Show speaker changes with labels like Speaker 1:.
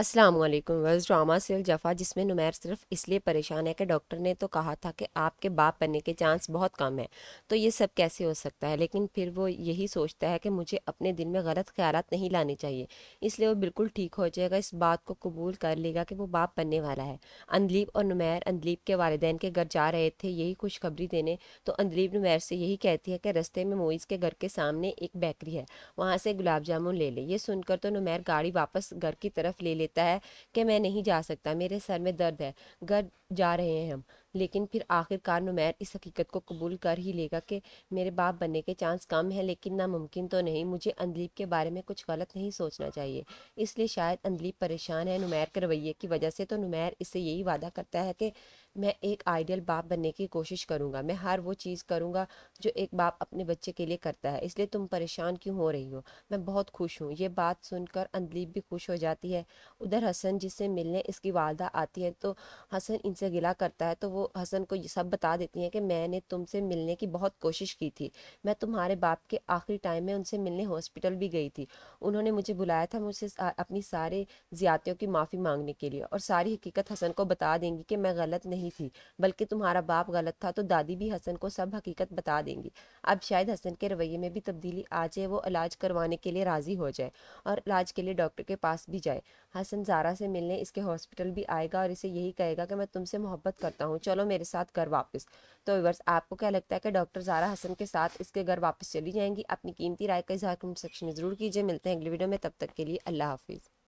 Speaker 1: अस्सलाम वालेकुम verse drama serial जफा जिसमें नुमैर सिर्फ इसलिए परेशान है कि डॉक्टर ने तो कहा था कि आपके बाप बनने के चांस बहुत कम है तो ये सब कैसे हो सकता है लेकिन फिर वो यही सोचता है कि मुझे अपने दिल में गलत ख्याल नहीं लाने चाहिए इसलिए वो बिल्कुल ठीक हो जाएगा इस बात को कबूल कर लेगा कि वो बाप बनने वाला है अंदलीप और नुमैर अंदलीप के वालदेन के घर जा रहे थे यही खुशखबरी देने तो अंदलीप नुमैर से यही कहती है कि रस्ते में मोइज़ के घर के सामने एक बेकरी है वहाँ से गुलाब जामुन ले ले ये सुनकर तो नुमैर गाड़ी वापस घर की तरफ ले ले लेता है कि मैं नहीं जा सकता मेरे सर में दर्द है घर जा रहे हैं हम लेकिन फिर आखिरकार नुमैर इस हकीकत को कबूल कर ही लेगा कि मेरे बाप बनने के चांस कम है लेकिन नामुमकिन तो नहीं मुझे अंदलीप के बारे में कुछ गलत नहीं सोचना चाहिए इसलिए शायद अंदलीप परेशान है नुमैर के रवैये की वजह से तो नुमैर इससे यही वादा करता है कि मैं एक आइडियल बाप बनने की कोशिश करूँगा मैं हर वो चीज़ करूँगा जो एक बाप अपने बच्चे के लिए करता है इसलिए तुम परेशान क्यों हो रही हो मैं बहुत खुश हूँ ये बात सुनकर अंदलीप भी खुश हो जाती है उधर हसन जिससे मिलने इसकी वालदा आती है तो हसन इनसे गिला करता है तो वो हसन को ये सब बता देती हैं कि मैंने तुमसे मिलने की बहुत कोशिश की थी मैं तुम्हारे बाप के आखिरी टाइम में उनसे मिलने हॉस्पिटल भी गई थी उन्होंने मुझे बुलाया था मुझसे अपनी सारे ज़्यादतियों की माफ़ी मांगने के लिए और सारी हकीकत हसन को बता देंगी कि मैं गलत नहीं थी बल्कि तुम्हारा बाप गलत था तो दादी भी हसन को सब हकीकत बता देंगी अब शायद हसन के रवैये में भी तब्दीली आ जाए वो इलाज करवाने के लिए राज़ी हो जाए और इलाज के लिए डॉक्टर के पास भी जाए हसन जारा से मिलने इसके हॉस्पिटल भी आएगा और इसे यही कहेगा कि मैं तुमसे मोहब्बत करता हूँ चलो चलो मेरे साथ घर वापस तो व्यूवर्स आपको क्या लगता है कि डॉक्टर जारा हसन के साथ इसके घर वापस चली जाएंगी अपनी कीमती राय का इजहार कमेंट सेक्शन में जरूर कीजिए मिलते हैं अगले वीडियो में तब तक के लिए अल्लाह हाफिज़